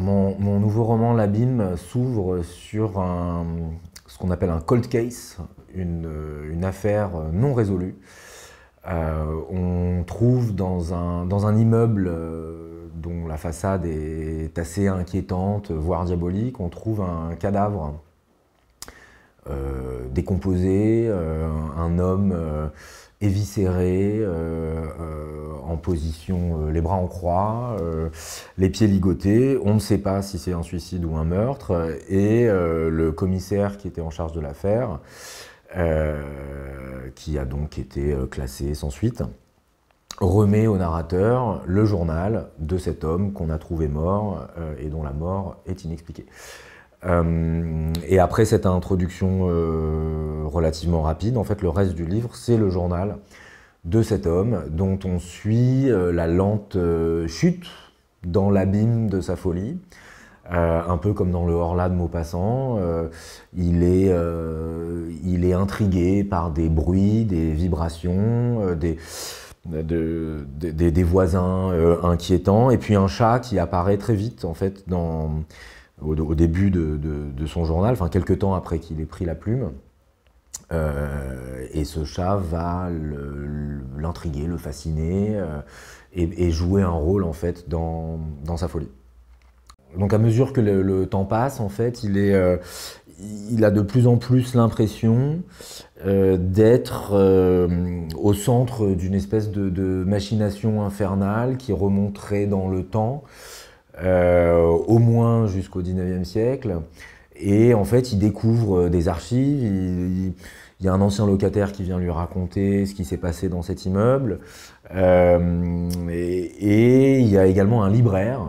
mon, nouveau roman L'Abîme s'ouvre sur ce qu'on appelle un cold case, une, affaire non résolue. Euh, on trouve dans un, dans un immeuble euh, dont la façade est assez inquiétante, voire diabolique, on trouve un cadavre euh, décomposé, euh, un homme euh, éviscéré, en position, les bras en croix, les pieds ligotés. On ne sait pas si c'est un suicide ou un meurtre. Et le commissaire qui était en charge de l'affaire, qui a donc été classé sans suite, remet au narrateur le journal de cet homme qu'on a trouvé mort et dont la mort est inexpliquée. Euh, et après cette introduction euh, relativement rapide, en fait, le reste du livre, c'est le journal de cet homme dont on suit euh, la lente chute dans l'abîme de sa folie. un peu comme dans le Horla de Maupassant, il, est, il est intrigué par des bruits, des vibrations, des, des, des, voisins inquiétants, et puis un chat qui apparaît très vite en fait dans, au, début de, son journal, enfin quelques temps après qu'il ait pris la plume. Euh, et ce chat va l'intriguer, le, fasciner euh, et, jouer un rôle en fait dans, sa folie. Donc à mesure que le, temps passe, en fait, euh, il, a de plus en plus l'impression d'être au centre d'une espèce de, machination infernale qui remonterait dans le temps euh, au moins jusqu'au 19e siècle. Et en fait, il découvre euh, des archives, il, y a un ancien locataire qui vient lui raconter ce qui s'est passé dans cet immeuble. Euh, et, il y a également un libraire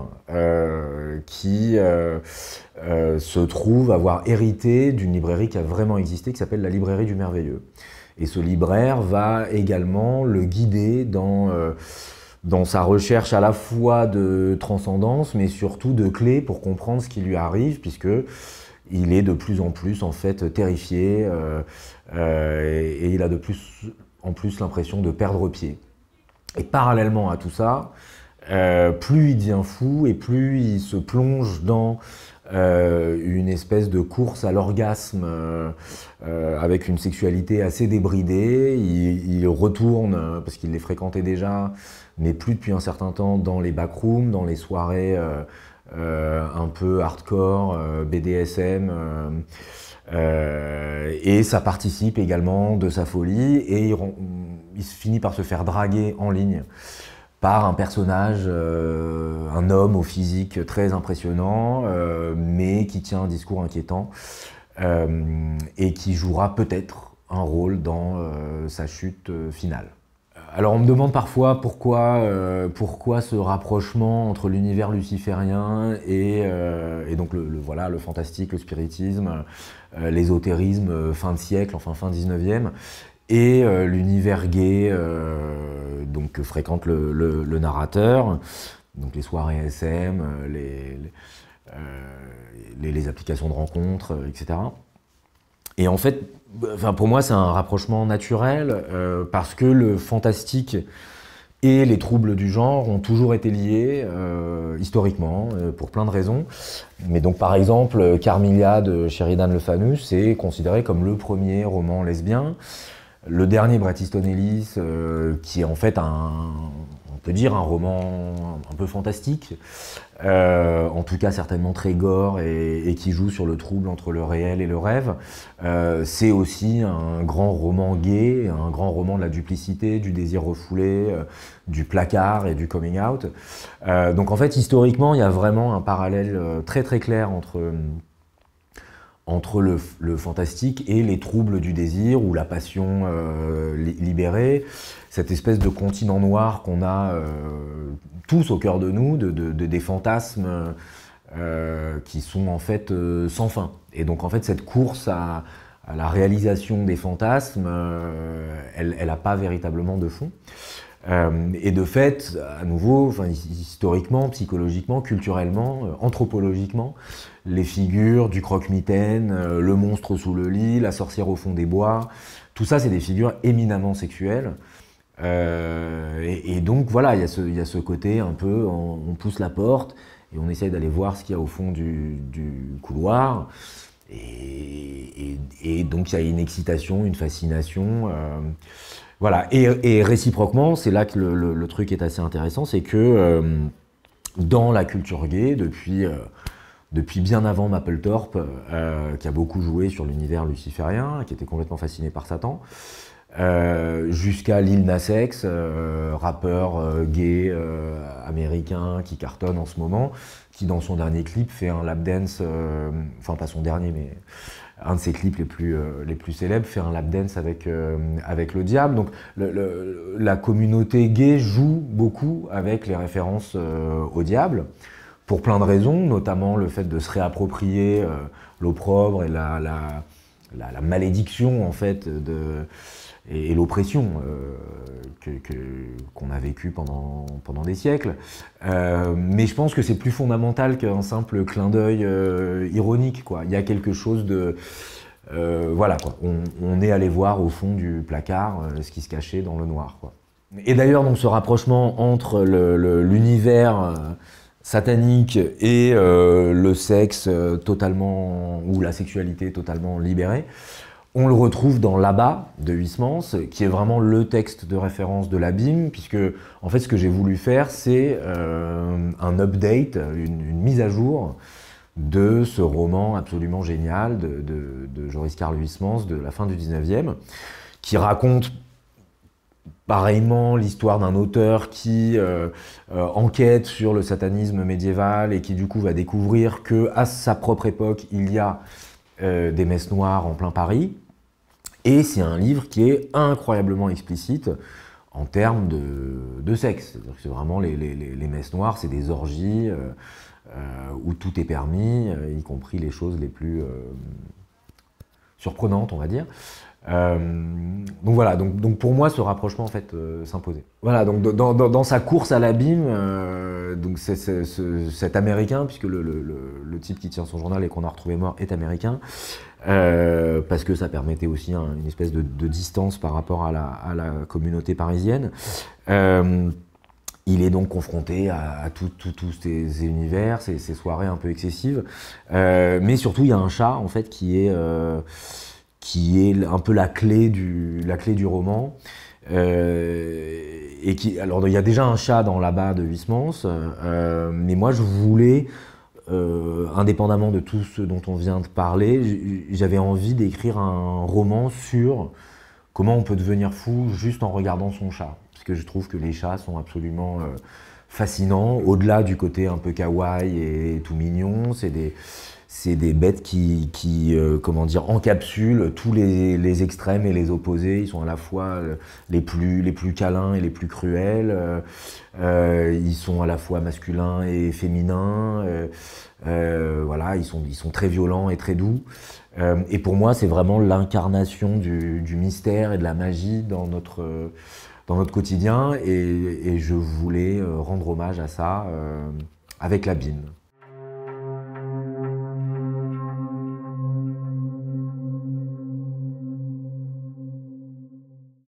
qui se trouve avoir hérité d'une librairie qui a vraiment existé, qui s'appelle la librairie du merveilleux. Et ce libraire va également le guider dans dans sa recherche à la fois de transcendance, mais surtout de clés pour comprendre ce qui lui arrive, puisque il est de plus en plus en fait terrifié euh, euh, et, il a de plus en plus l'impression de perdre pied. Et parallèlement à tout ça, euh, plus il devient fou et plus il se plonge dans euh, une espèce de course à l'orgasme euh, avec une sexualité assez débridée. Il, retourne, parce qu'il les fréquentait déjà, mais plus depuis un certain temps, dans les backrooms, dans les soirées un peu hardcore, BDSM. et ça participe également de sa folie et il, il finit par se faire draguer en ligne par un personnage, euh, un homme au physique très impressionnant, euh, mais qui tient un discours inquiétant euh, et qui jouera peut-être un rôle dans sa chute finale. Alors on me demande parfois pourquoi, pourquoi ce rapprochement entre l'univers luciférien et, et donc le, voilà, le fantastique, le spiritisme, l'ésotérisme fin de siècle, enfin fin 19e, et euh, l'univers gay euh, donc, que fréquente le, narrateur, donc les soirées SM, euh, les, les, applications de rencontres, etc. Et en fait, pour moi, c'est un rapprochement naturel parce que le fantastique et les troubles du genre ont toujours été liés historiquement pour plein de raisons. Mais donc par exemple, Carmilla de Sheridan Le Fanu, c'est considéré comme le premier roman lesbien. Le dernier, bratis Ellis, euh, qui est en fait un, on peut dire, un roman un peu fantastique, euh, en tout cas certainement très gore et, qui joue sur le trouble entre le réel et le rêve. Euh, c'est aussi un grand roman gay, un grand roman de la duplicité, du désir refoulé, du placard et du coming out. donc en fait, historiquement, il y a vraiment un parallèle très très clair entre entre le, fantastique et les troubles du désir ou la passion euh, libérée, cette espèce de continent noir qu'on a euh, tous au cœur de nous, de, de, des fantasmes euh, qui sont en fait euh, sans fin. Et donc en fait cette course à, à la réalisation des fantasmes, elle n'a pas véritablement de fond. Euh, et de fait, à nouveau, historiquement, psychologiquement, culturellement, euh, anthropologiquement, les figures du croque-mitaine, euh, le monstre sous le lit, la sorcière au fond des bois, tout ça, c'est des figures éminemment sexuelles. Et, donc, voilà, il y, a ce côté un peu, on, pousse la porte et on essaye d'aller voir ce qu'il y a au fond du, couloir. et donc, il y a une excitation, une fascination. Voilà, et, réciproquement, c'est là que le, truc est assez intéressant, c'est que euh, dans la culture gay, depuis, euh, depuis bien avant Mapplethorpe, euh, qui a beaucoup joué sur l'univers luciférien, qui était complètement fasciné par Satan, jusqu'à Lil Nas X, rappeur gay américain qui cartonne en ce moment, qui dans son dernier clip fait un lap dance, enfin pas son dernier, mais un de ses clips les plus, euh, les plus célèbres, faire un lap dance avec, euh, avec le diable. Donc le, la communauté gay joue beaucoup avec les références euh, au diable, pour plein de raisons, notamment le fait de se réapproprier l'opprobre et la, la la, malédiction en fait de, et, l'oppression euh, que qu'on a vécu pendant, pendant des siècles. Euh, mais je pense que c'est plus fondamental qu'un simple clin d'œil euh, ironique. Quoi. Il y a quelque chose de... voilà, quoi. On, on, est allé voir au fond du placard ce qui se cachait dans le noir. Quoi. Et d'ailleurs, donc, ce rapprochement entre l'univers satanique et euh, le sexe euh, totalement, ou la sexualité totalement libérée, on le retrouve dans Là-bas de Huysmans, qui est vraiment le texte de référence de l'abîme, puisque en fait ce que j'ai voulu faire, c'est euh, un update, une, mise à jour de ce roman absolument génial de, de, Joris Carl Huysmans de la fin du 19e, qui raconte Pareillement, l'histoire d'un auteur qui euh, euh, enquête sur le satanisme médiéval et qui du coup va découvrir que à sa propre époque, il y a euh, des messes noires en plein Paris. Et c'est un livre qui est incroyablement explicite en termes de, sexe. cest vraiment les, messes noires, c'est des orgies où tout est permis, y compris les choses les plus surprenantes, on va dire. Euh, donc voilà, donc, donc, pour moi, ce rapprochement en fait euh, s'imposait. Voilà, donc dans, sa course à l'abîme, euh, donc c'est, cet Américain, puisque le, type qui tient son journal et qu'on a retrouvé mort est Américain, parce que ça permettait aussi une espèce de, distance par rapport à la, la communauté parisienne. il est donc confronté à, tous ces univers, ces, ces, soirées un peu excessives, mais surtout il y a un chat en fait qui est qui est un peu la clé du, la clé du roman. Euh, et qui, alors, il y a déjà un chat dans là-bas de Wismans, euh, mais moi, je voulais, euh, indépendamment de tout ce dont on vient de parler, j'avais envie d'écrire un roman sur comment on peut devenir fou juste en regardant son chat. Parce que je trouve que les chats sont absolument fascinants, au-delà du côté un peu kawaii et tout mignon. C'est des c'est des bêtes qui, euh, comment dire, encapsulent tous les, extrêmes et les opposés. Ils sont à la fois euh, les plus, les plus câlins et les plus cruels. Euh, ils sont à la fois masculins et féminins. voilà, ils sont, ils sont très violents et très doux. et pour moi, c'est vraiment l'incarnation du, mystère et de la magie dans notre, dans notre quotidien. Et, et je voulais rendre hommage à ça avec la bine.